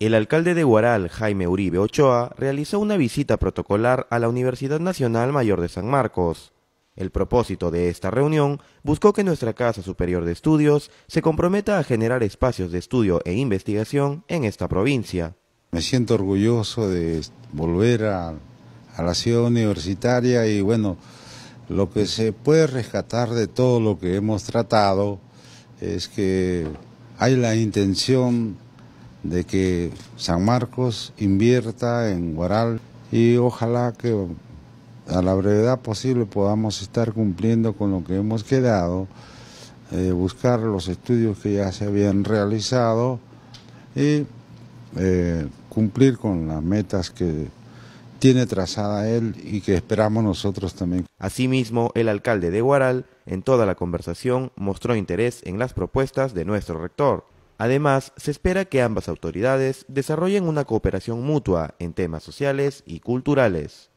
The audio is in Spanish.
El alcalde de Guaral, Jaime Uribe Ochoa, realizó una visita protocolar a la Universidad Nacional Mayor de San Marcos. El propósito de esta reunión buscó que nuestra Casa Superior de Estudios se comprometa a generar espacios de estudio e investigación en esta provincia. Me siento orgulloso de volver a, a la ciudad universitaria y bueno, lo que se puede rescatar de todo lo que hemos tratado es que hay la intención de que San Marcos invierta en Guaral y ojalá que a la brevedad posible podamos estar cumpliendo con lo que hemos quedado, eh, buscar los estudios que ya se habían realizado y eh, cumplir con las metas que tiene trazada él y que esperamos nosotros también. Asimismo, el alcalde de Guaral, en toda la conversación, mostró interés en las propuestas de nuestro rector. Además, se espera que ambas autoridades desarrollen una cooperación mutua en temas sociales y culturales.